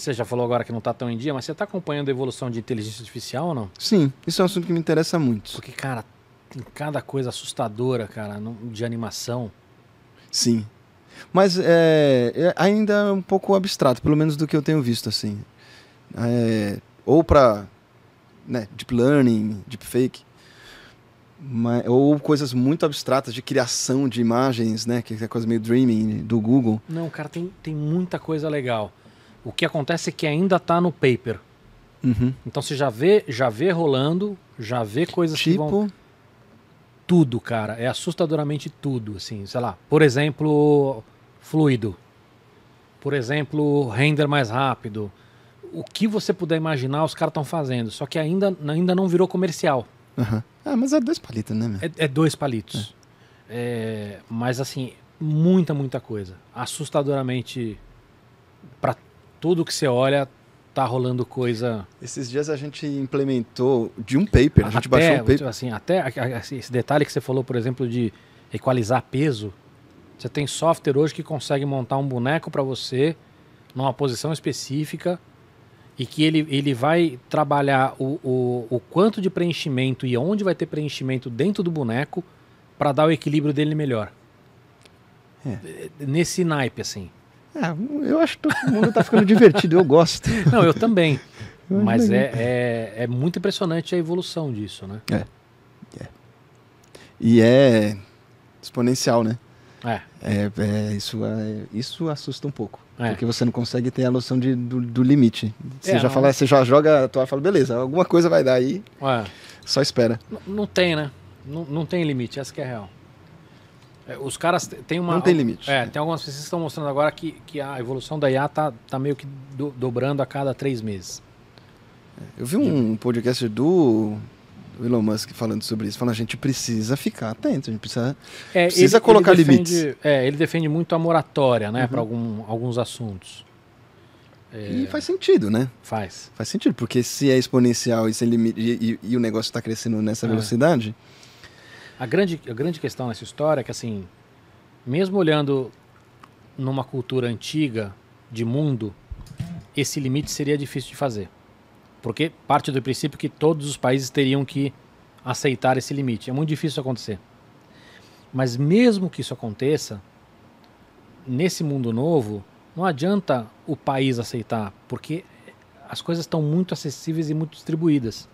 Você já falou agora que não está tão em dia, mas você está acompanhando a evolução de inteligência artificial ou não? Sim, isso é um assunto que me interessa muito. Porque, cara, tem cada coisa assustadora, cara, de animação. Sim. Mas é, é, ainda é um pouco abstrato, pelo menos do que eu tenho visto, assim. É, ou para né, deep learning, deep fake, mas, ou coisas muito abstratas de criação de imagens, né, que é coisa meio dreaming do Google. Não, cara, tem, tem muita coisa legal. O que acontece é que ainda está no paper. Uhum. Então você já vê, já vê rolando, já vê coisas tipo... que vão tipo? tudo, cara. É assustadoramente tudo, assim, sei lá. Por exemplo, fluido. Por exemplo, render mais rápido. O que você puder imaginar, os caras estão fazendo. Só que ainda, ainda não virou comercial. Uhum. Ah, mas é dois palitos, né? Meu? É, é dois palitos. É. É, mas assim, muita, muita coisa. Assustadoramente para tudo que você olha tá rolando coisa. Esses dias a gente implementou de um paper, a gente até, baixou um paper. Assim, até esse detalhe que você falou, por exemplo, de equalizar peso. Você tem software hoje que consegue montar um boneco para você numa posição específica e que ele, ele vai trabalhar o, o, o quanto de preenchimento e onde vai ter preenchimento dentro do boneco para dar o equilíbrio dele melhor. É. Nesse naipe, assim. Ah, eu acho que todo mundo está ficando divertido, eu gosto. Não, eu também. Mas é, é, é, muito impressionante a evolução disso, né? É. é. E é exponencial, né? É. é, é isso, é, isso assusta um pouco. É. Porque você não consegue ter a noção de, do, do limite. Você, é, já não... fala, você já joga a toalha e fala, beleza, alguma coisa vai dar aí. Só espera. N não tem, né? N não tem limite, essa que é real. É, os caras têm uma. Não tem limite. É, tem algumas pesquisas que estão mostrando agora que, que a evolução da IA tá, tá meio que do, dobrando a cada três meses. Eu vi um podcast do Elon Musk falando sobre isso, falando a gente precisa ficar atento, a gente precisa, é, precisa ele, colocar ele defende, limites. É, ele defende muito a moratória, né, uhum. para algum, alguns assuntos. É... E faz sentido, né? Faz. Faz sentido, porque se é exponencial e, sem limite, e, e, e o negócio está crescendo nessa é. velocidade, é a grande, a grande questão nessa história é que, assim, mesmo olhando numa cultura antiga de mundo, esse limite seria difícil de fazer. Porque parte do princípio que todos os países teriam que aceitar esse limite. É muito difícil acontecer. Mas mesmo que isso aconteça, nesse mundo novo, não adianta o país aceitar, porque as coisas estão muito acessíveis e muito distribuídas.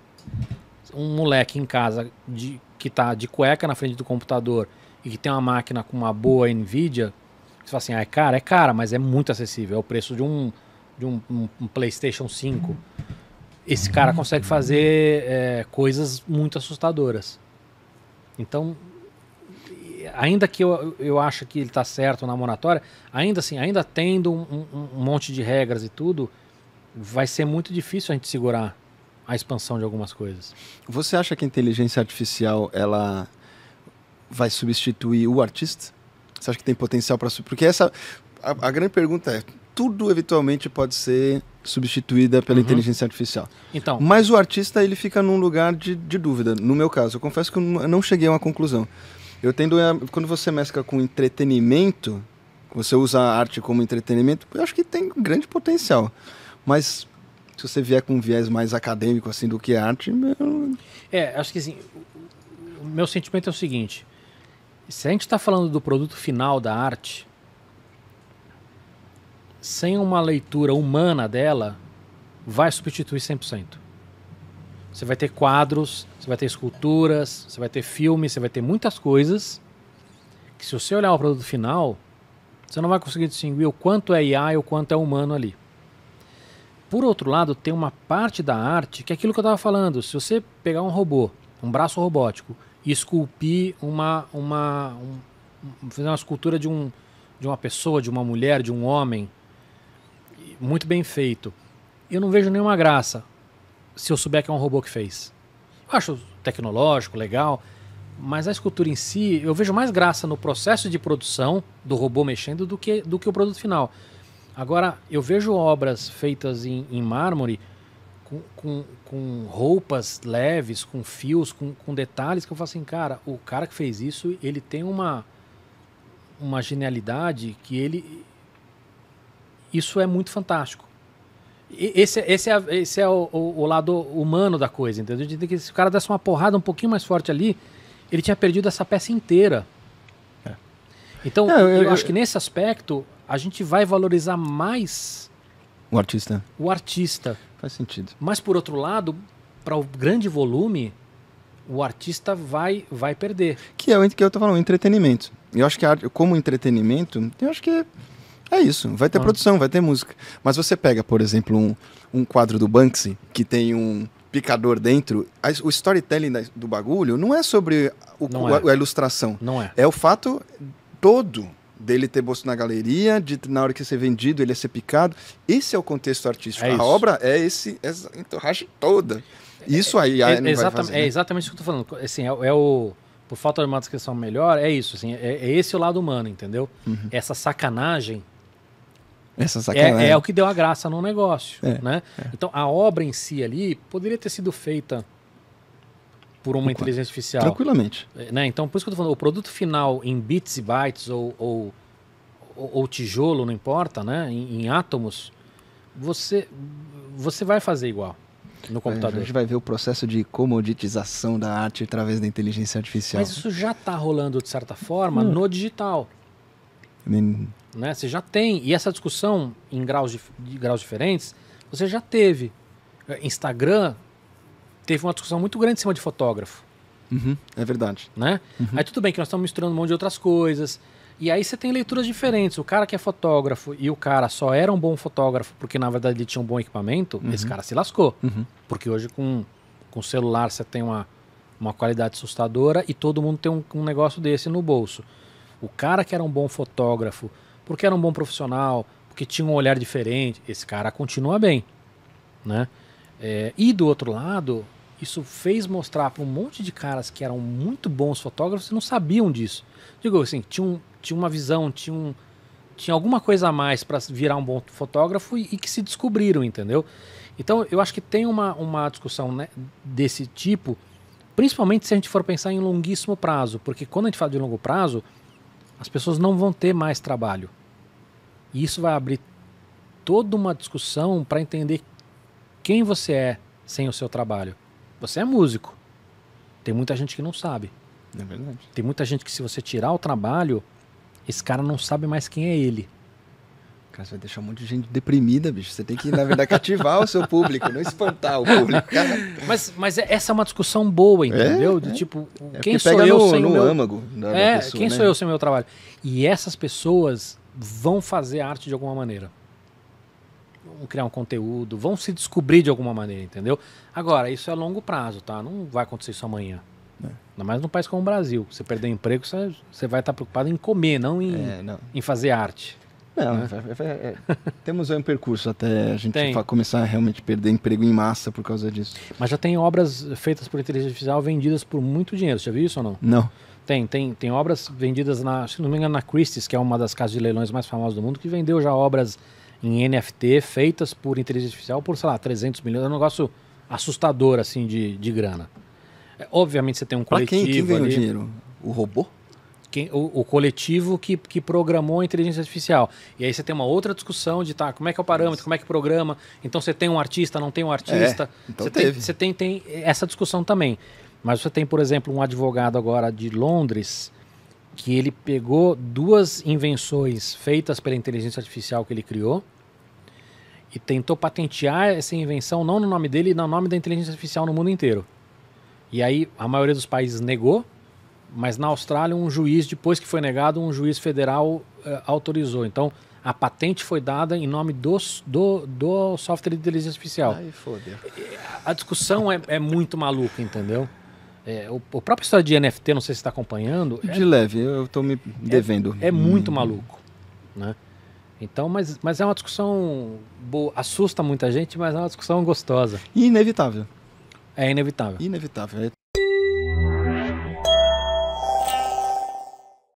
Um moleque em casa de que está de cueca na frente do computador e que tem uma máquina com uma boa Nvidia, você fala assim, ah, é cara, é cara, mas é muito acessível. É o preço de um, de um, um, um PlayStation 5. Esse cara consegue fazer é, coisas muito assustadoras. Então, ainda que eu, eu acho que ele está certo na moratória, ainda assim, ainda tendo um, um monte de regras e tudo, vai ser muito difícil a gente segurar a expansão de algumas coisas. Você acha que a inteligência artificial ela vai substituir o artista? Você acha que tem potencial para porque essa a, a, grande pergunta é tudo eventualmente pode ser substituída pela uhum. inteligência artificial. Então, mas o artista ele fica num lugar de, de dúvida. No meu caso, eu confesso que eu não cheguei a uma conclusão. Eu tendo a, quando você mescla com entretenimento, você usa a arte como entretenimento, eu acho que tem grande potencial. Mas se você vier com um viés mais acadêmico assim do que arte. Meu... É, acho que assim, o meu sentimento é o seguinte: se a gente está falando do produto final da arte, sem uma leitura humana dela, vai substituir 100%. Você vai ter quadros, você vai ter esculturas, você vai ter filmes, você vai ter muitas coisas que se você olhar o produto final, você não vai conseguir distinguir o quanto é IA e o quanto é humano ali. Por outro lado, tem uma parte da arte que é aquilo que eu estava falando. Se você pegar um robô, um braço robótico, e esculpir uma. uma um, fazer uma escultura de, um, de uma pessoa, de uma mulher, de um homem, muito bem feito. Eu não vejo nenhuma graça se eu souber que é um robô que fez. Eu acho tecnológico, legal, mas a escultura em si, eu vejo mais graça no processo de produção do robô mexendo do que, do que o produto final. Agora, eu vejo obras feitas em, em mármore com, com, com, roupas leves, com fios, com, com detalhes que eu falo assim, cara, o cara que fez isso, ele tem uma, uma genialidade que ele. Isso é muito fantástico. Esse, esse é, esse é o, o, o, lado humano da coisa, entendeu? tem que se o cara desse uma porrada um pouquinho mais forte ali, ele tinha perdido essa peça inteira. É. Então, é, eu, eu, acho que nesse aspecto, a gente vai valorizar mais o artista. O artista. Faz sentido. Mas por outro lado, para o grande volume, o artista vai vai perder. Que é o que eu estou falando, entretenimento. Eu acho que arte, como entretenimento, eu acho que é isso. Vai ter ah. produção, vai ter música. Mas você pega, por exemplo, um, um quadro do Banksy que tem um picador dentro, a, o storytelling da, do bagulho não é sobre o, não o, é. A, a, ilustração. Não é. É o fato todo dele ter bolso na galeria, de na hora que ser vendido ele ia é ser picado. Esse é o contexto artístico. É a isso. obra é esse essa entorragem toda. Isso aí é, ah, é, é exatamente, fazer, né? é exatamente isso que eu estou falando. Assim, é, é, o por falta de uma descrição melhor, é isso, assim, é, é esse o lado humano, entendeu? Uhum. Essa sacanagem essa sacanagem. É, o que deu a graça no negócio, né? Então a obra em si ali poderia ter sido feita por uma inteligência artificial. Tranquilamente. É, né? Então, por isso que eu estou falando, o produto final em bits e bytes ou, ou, ou tijolo, não importa, né? em, em átomos, você, você vai fazer igual no computador. A gente vai ver o processo de comoditização da arte através da inteligência artificial. Mas isso já está rolando, de certa forma, hum. no digital. Nem... Né? Você já tem. E essa discussão em graus, de, de graus diferentes, você já teve. É, Instagram teve uma discussão muito grande em cima de fotógrafo. Uhum, é verdade. Né? Uhum. Aí tudo bem que nós estamos misturando um monte de outras coisas. E aí você tem leituras diferentes. O cara que é fotógrafo e o cara só era um bom fotógrafo porque na verdade ele tinha um bom equipamento, uhum. esse cara se lascou. Uhum. Porque hoje com, com celular você tem uma, uma qualidade assustadora e todo mundo tem um, um negócio desse no bolso. O cara que era um bom fotógrafo, porque era um bom profissional, porque tinha um olhar diferente, esse cara continua bem. Né? É, e do outro lado, isso fez mostrar para um monte de caras que eram muito bons fotógrafos e não sabiam disso. Digo assim, tinha, um, tinha uma visão, tinha, um, tinha alguma coisa a mais para virar um bom fotógrafo e, e, que se descobriram, entendeu? Então eu acho que tem uma, uma discussão né, desse tipo, principalmente se a gente for pensar em longuíssimo prazo, porque quando a gente fala de longo prazo, as pessoas não vão ter mais trabalho. E isso vai abrir toda uma discussão para entender quem você é sem o seu trabalho. Você é músico. Tem muita gente que não sabe. É verdade. Tem muita gente que, se você tirar o trabalho, esse cara não sabe mais quem é ele. Cara, você vai deixar um monte de gente deprimida, bicho. Você tem que, na verdade, cativar o seu público, não espantar o público. Cara. Mas, mas é, essa é uma discussão boa, é, entendeu? É, De tipo, é. quem sou eu no, sem no meu... âmago É, pessoa, quem né? sou eu sem o meu trabalho? E essas pessoas vão fazer arte de alguma maneira criar um conteúdo, vão se descobrir de alguma maneira, entendeu? Agora, isso é a longo prazo, tá? Não vai acontecer isso amanhã. É. Ainda mais num país como o Brasil. Você perder emprego, você, você vai estar preocupado em comer, não em, é, não. em fazer arte. Não, né? é, é, é, é. temos um percurso até a gente tem. começar a realmente perder emprego em massa por causa disso. Mas já tem obras feitas por inteligência artificial vendidas por muito dinheiro. Você já viu isso ou não? Não. Tem, tem, tem obras vendidas na, se não me engano, na Christie's, que é uma das casas de leilões mais famosas do mundo, que vendeu já obras em NFT feitas por inteligência artificial por, sei lá, 300 milhões. É um negócio assustador, assim, de, de grana. É, obviamente você tem um coletivo. Quem, quem ganha ali, o dinheiro? O robô? Quem, o, o, coletivo que, que programou a inteligência artificial. E aí você tem uma outra discussão de tá, como é que é o parâmetro, como é que programa. Então você tem um artista, não tem um artista. É, então você teve. tem, você tem, tem essa discussão também. Mas você tem, por exemplo, um advogado agora de Londres que ele pegou duas invenções feitas pela inteligência artificial que ele criou e tentou patentear essa invenção não no nome dele, no nome da inteligência artificial no mundo inteiro. E aí a maioria dos países negou, mas na Austrália um juiz, depois que foi negado, um juiz federal eh, autorizou. Então a patente foi dada em nome do, do, do software de inteligência artificial. Ai, a discussão é, é muito maluca, entendeu? É, o, o próprio história de NFT, não sei se está acompanhando. É de é, leve, eu estou me é devendo. É, é muito hum. maluco, né? Então, mas, mas é uma discussão boa, assusta muita gente, mas é uma discussão gostosa. E inevitável. É inevitável. Inevitável. É